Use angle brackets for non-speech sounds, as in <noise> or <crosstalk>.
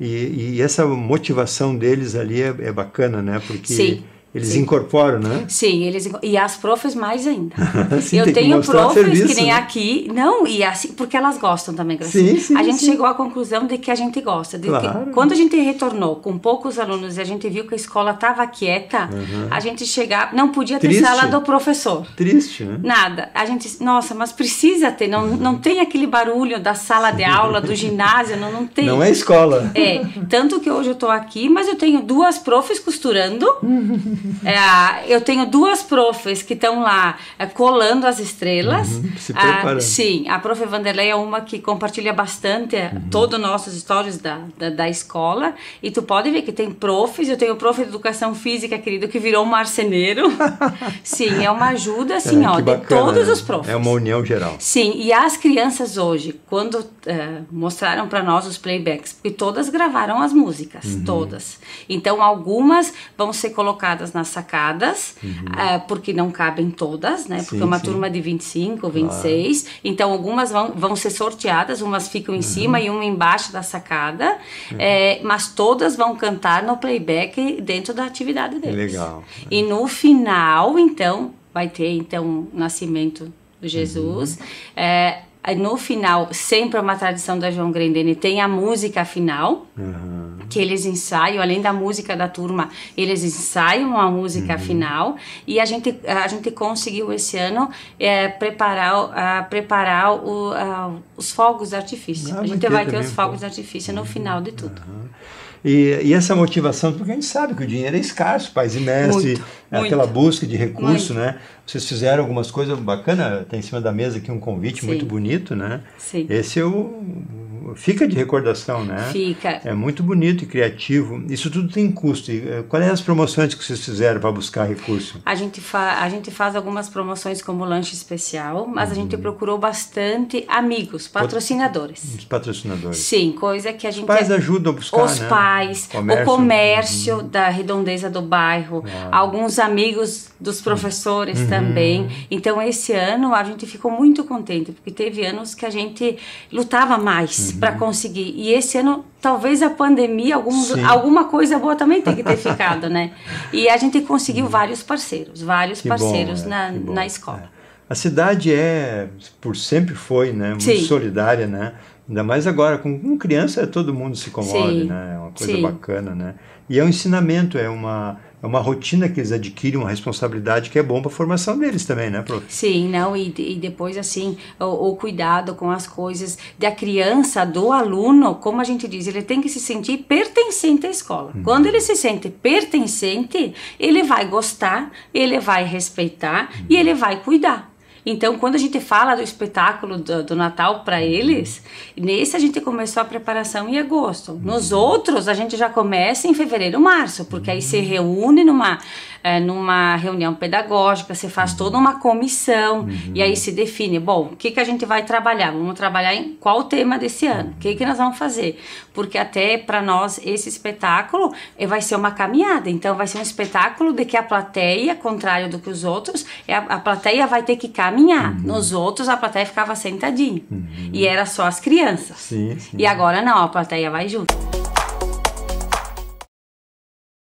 E, e essa motivação deles ali é, é bacana, né? Porque Sim eles Sim. incorporam, né? Sim, eles e as profs mais ainda. <laughs> sim, eu tenho profs serviço, que nem né? aqui, não e assim porque elas gostam também. Gracinha. Sim, sim, a gente sim. chegou à conclusão de que a gente gosta. Claro. Que, quando a gente retornou com poucos alunos e a gente viu que a escola estava quieta, uhum. a gente chegava, não podia ter Triste. sala do professor. Triste, né? Nada. A gente, nossa, mas precisa ter, não, uhum. não tem aquele barulho da sala de aula, do ginásio, não, não tem. Não é escola. É, tanto que hoje eu estou aqui, mas eu tenho duas profs costurando. <laughs> É, eu tenho duas profs que estão lá é, colando as estrelas. Uhum, se ah, preparando. Ah, sim, a prof Vanderlei é uma que compartilha bastante é, uhum. todos os nossos stories da, da, da, escola. E tu pode ver que tem profs, eu tenho prof de educação física, querido, que virou um marceneiro. <laughs> sim, é uma ajuda, é, assim, é, ó, bacana, de todos né? os profs. É uma união geral. Sim, e as crianças hoje, quando é, mostraram para nós os playbacks, e todas gravaram as músicas, uhum. todas. Então, algumas vão ser colocadas nas sacadas, uhum. Eh, porque não cabem todas, né? Porque sim, uma sim. turma de 25, 26, claro. então algumas vão, vão ser sorteadas, umas ficam em uhum. cima e uma embaixo da sacada, uhum. é, mas todas vão cantar no playback dentro da atividade deles. Legal. E no final, então, vai ter então o nascimento do uhum. Jesus. É, no final, sempre é uma tradição da João Grendene, tem a música final. Uhum que eles ensaiam, além da música da turma, eles ensaiam a música uhum. final e a gente, a gente conseguiu esse ano é, preparar, uh, preparar o, uh, os fogos de artifício. Ah, a gente vai ter, os fogos de artifício no final de tudo. Uhum. E, e, essa motivação, porque a gente sabe que o dinheiro é escasso, pais e mestres é aquela busca de recurso, muito. né? Vocês fizeram algumas coisas bacanas, tem tá em cima da mesa aqui um convite Sim. muito bonito, né? Sim. Esse é o fica de recordação, né? Fica. É muito bonito e criativo. Isso tudo tem custo. E, eh, qual é as promoções que vocês fizeram para buscar recurso? A gente, fa a gente faz algumas promoções como lanche especial, mas uhum. a gente uhum. procurou bastante amigos, patrocinadores. Os patrocinadores. Sim, coisa que a gente... Os pais é ajudam a buscar, Os né? pais, comércio. o comércio uhum. da redondeza do bairro, alguns amigos dos professores uhum. também. Então, esse ano a gente ficou muito contente, porque teve anos que a gente lutava mais uhum para uhum. conseguir. E esse ano, talvez a pandemia, algum, alguma coisa boa também tem que ter <laughs> ficado, né? E a gente conseguiu uhum. vários parceiros, vários que parceiros é, bom, na, na escola. É. A cidade é, por sempre foi, né? Muito Sim. solidária, né? Ainda mais agora, com, com criança todo mundo se comove, Sim. né? É uma coisa bacana, né? E é um ensinamento, é uma é uma rotina que eles adquirem, uma responsabilidade que é bom para a formação deles também, né, prof? Sim, não, e, e depois, assim, o, o, cuidado com as coisas da criança, do aluno, como a gente diz, ele tem que se sentir pertencente à escola. Uhum. Quando ele se sente pertencente, ele vai gostar, ele vai respeitar uhum. e ele vai cuidar. Então, quando a gente fala do espetáculo do, do Natal para uhum. eles, nesse a gente começou a preparação em agosto. Nos uhum. outros, a gente já começa em fevereiro, março, porque aí uhum. se reúne numa é, numa reunião pedagógica, você faz uhum. toda uma comissão uhum. e aí se define, bom, o que, que a gente vai trabalhar? Vamos trabalhar em qual tema desse ano? Uhum. O que, que nós vamos fazer? Porque até para nós esse espetáculo eh, vai ser uma caminhada, então vai ser um espetáculo de que a plateia, contrário do que os outros, é a, a plateia vai ter que caminhar. Uhum. Nos outros a plateia ficava sentadinha uhum. e era só as crianças. Sim, sim. E agora não, a plateia vai junto.